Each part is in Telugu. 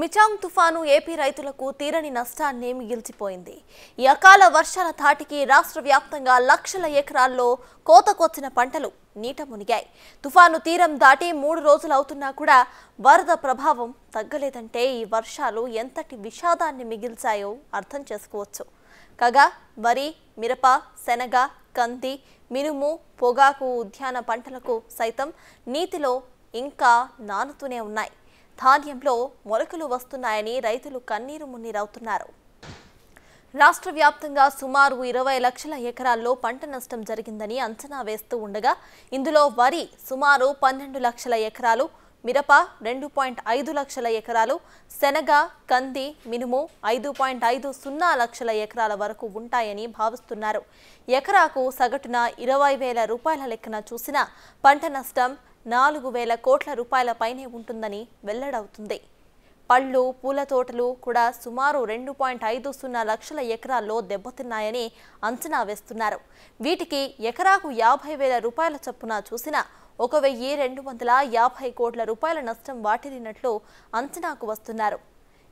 మిచాంగ్ తుఫాను ఏపీ రైతులకు తీరని నష్టాన్ని మిగిల్చిపోయింది ఈ అకాల వర్షాల ధాటికి రాష్ట్ర వ్యాప్తంగా లక్షల ఎకరాల్లో కోతకొచ్చిన పంటలు నీట మునిగాయి తుఫాను తీరం దాటి మూడు రోజులు అవుతున్నా కూడా వరద ప్రభావం తగ్గలేదంటే ఈ వర్షాలు ఎంతటి విషాదాన్ని మిగిల్చాయో అర్థం చేసుకోవచ్చు కాగా వరి మిరప శనగ కంది మినుము పొగాకు ఉద్యాన పంటలకు సైతం నీతిలో ఇంకా నానుతూనే ఉన్నాయి ధాన్యంలో మొలకలు వస్తున్నాయని రైతులు కన్నీరు మున్నీరవుతున్నారు రాష్ట్ర వ్యాప్తంగా సుమారు ఇరవై లక్షల ఎకరాల్లో పంట నష్టం జరిగిందని అంచనా వేస్తూ ఉండగా ఇందులో వరి సుమారు పన్నెండు లక్షల ఎకరాలు మిరప రెండు పాయింట్ ఐదు లక్షల ఎకరాలు శనగ కంది మినుము ఐదు పాయింట్ ఐదు సున్నా లక్షల ఎకరాల వరకు ఉంటాయని భావిస్తున్నారు ఎకరాకు సగటున ఇరవై వేల రూపాయల లెక్కన చూసిన పంట నష్టం నాలుగు వేల కోట్ల రూపాయలపైనే ఉంటుందని వెల్లడవుతుంది పళ్ళు పూల తోటలు కూడా సుమారు రెండు పాయింట్ ఐదు సున్నా లక్షల ఎకరాల్లో దెబ్బతిన్నాయని అంచనా వేస్తున్నారు వీటికి ఎకరాకు యాభై వేల రూపాయల చొప్పున చూసిన ఒక వెయ్యి రెండు వందల యాభై కోట్ల రూపాయల నష్టం వాటిల్లినట్లు అంచనాకు వస్తున్నారు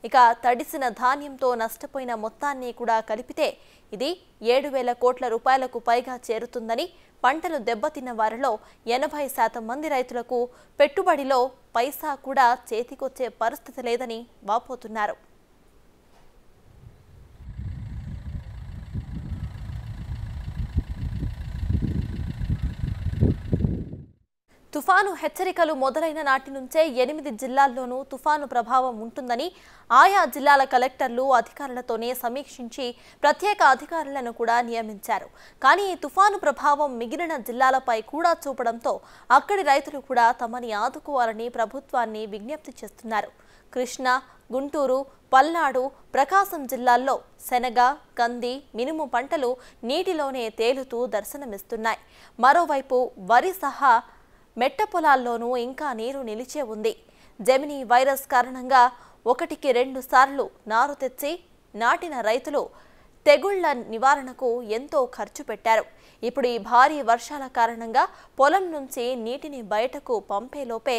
ఇక తడిసిన ధాన్యంతో నష్టపోయిన మొత్తాన్ని కూడా కలిపితే ఇది ఏడు వేల కోట్ల రూపాయలకు పైగా చేరుతుందని పంటలు దెబ్బతిన్న వారిలో ఎనభై శాతం మంది రైతులకు పెట్టుబడిలో పైసా కూడా చేతికొచ్చే పరిస్థితి లేదని వాపోతున్నారు తుఫాను హెచ్చరికలు మొదలైన నాటి నుంచే ఎనిమిది జిల్లాల్లోనూ తుఫాను ప్రభావం ఉంటుందని ఆయా జిల్లాల కలెక్టర్లు అధికారులతోనే సమీక్షించి ప్రత్యేక అధికారులను కూడా నియమించారు కానీ ఈ తుఫాను ప్రభావం మిగిలిన జిల్లాలపై కూడా చూపడంతో అక్కడి రైతులు కూడా తమని ఆదుకోవాలని ప్రభుత్వాన్ని విజ్ఞప్తి చేస్తున్నారు కృష్ణ గుంటూరు పల్నాడు ప్రకాశం జిల్లాల్లో శనగ కంది మినుము పంటలు నీటిలోనే తేలుతూ దర్శనమిస్తున్నాయి మరోవైపు వరి సహా మెట్ట పొలాల్లోనూ ఇంకా నీరు నిలిచే ఉంది జమిని వైరస్ కారణంగా ఒకటికి రెండు సార్లు నారు తెచ్చి నాటిన రైతులు తెగుళ్ల నివారణకు ఎంతో ఖర్చు పెట్టారు ఇప్పుడు ఈ భారీ వర్షాల కారణంగా పొలం నుంచి నీటిని బయటకు పంపేలోపే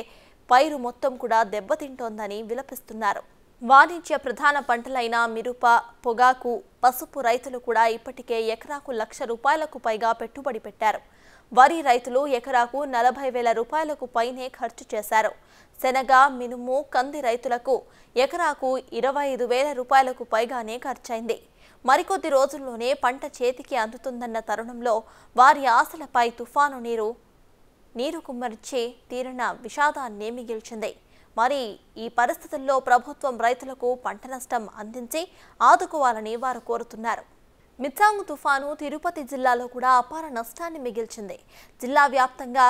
పైరు మొత్తం కూడా దెబ్బతింటోందని విలపిస్తున్నారు వాణిజ్య ప్రధాన పంటలైన మిరప పొగాకు పసుపు రైతులు కూడా ఇప్పటికే ఎకరాకు లక్ష రూపాయలకు పైగా పెట్టుబడి పెట్టారు వరి రైతులు ఎకరాకు నలభై వేల రూపాయలకు పైనే ఖర్చు చేశారు శనగ మినుము కంది రైతులకు ఎకరాకు ఇరవై ఐదు వేల రూపాయలకు పైగానే ఖర్చైంది మరికొద్ది రోజుల్లోనే పంట చేతికి అందుతుందన్న తరుణంలో వారి ఆశలపై తుఫాను నీరు నీరు కుమ్మరిచి తీరిన విషాదాన్ని మిగిల్చింది మరి ఈ పరిస్థితుల్లో ప్రభుత్వం రైతులకు పంట నష్టం అందించి ఆదుకోవాలని వారు కోరుతున్నారు మిత్రాంగు తుఫాను తిరుపతి జిల్లాలో కూడా అపార నష్టాన్ని మిగిల్చింది జిల్లా వ్యాప్తంగా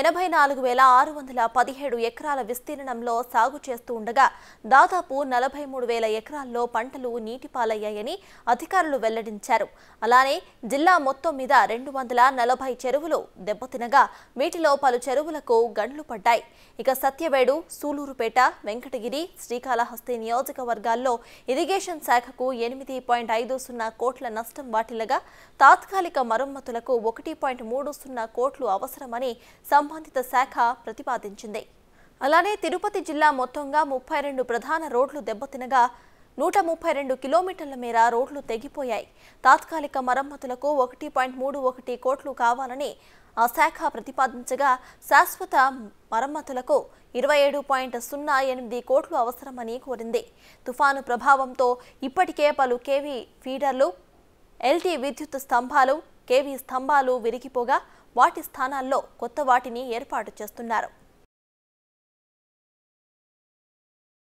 ఎనభై నాలుగు వేల ఆరు వందల పదిహేడు ఎకరాల విస్తీర్ణంలో సాగు చేస్తూ ఉండగా దాదాపు నలభై మూడు వేల ఎకరాల్లో పంటలు నీటిపాలయ్యాయని అధికారులు వెల్లడించారు అలానే జిల్లా మొత్తం మీద రెండు వందల నలభై చెరువులు దెబ్బతినగా వీటిలో పలు చెరువులకు గండ్లు పడ్డాయి ఇక సత్యవేడు సూలూరుపేట వెంకటగిరి శ్రీకాళహస్తి నియోజకవర్గాల్లో ఇరిగేషన్ శాఖకు ఎనిమిది పాయింట్ ఐదు సున్నా కోట్ల నష్టం వాటిల్లగా తాత్కాలిక మరమ్మతులకు ఒకటి పాయింట్ మూడు సున్నా కోట్లు అవసరమని సంబంధిత శాఖ ప్రతిపాదించింది అలానే తిరుపతి జిల్లా మొత్తంగా ముప్పై రెండు ప్రధాన రోడ్లు దెబ్బతినగా నూట ముప్పై రెండు కిలోమీటర్ల మేర రోడ్లు తెగిపోయాయి తాత్కాలిక మరమ్మతులకు ఒకటి పాయింట్ మూడు ఒకటి కోట్లు కావాలని ఆ శాఖ ప్రతిపాదించగా శాశ్వత మరమ్మతులకు ఇరవై ఏడు పాయింట్ సున్నా ఎనిమిది కోట్లు అవసరమని కోరింది తుఫాను ప్రభావంతో ఇప్పటికే పలు కేవీ ఫీడర్లు ఎల్టీ విద్యుత్ స్తంభాలు కేవీ స్తంభాలు విరిగిపోగా వాటి స్థానాల్లో కొత్త వాటిని ఏర్పాటు చేస్తున్నారు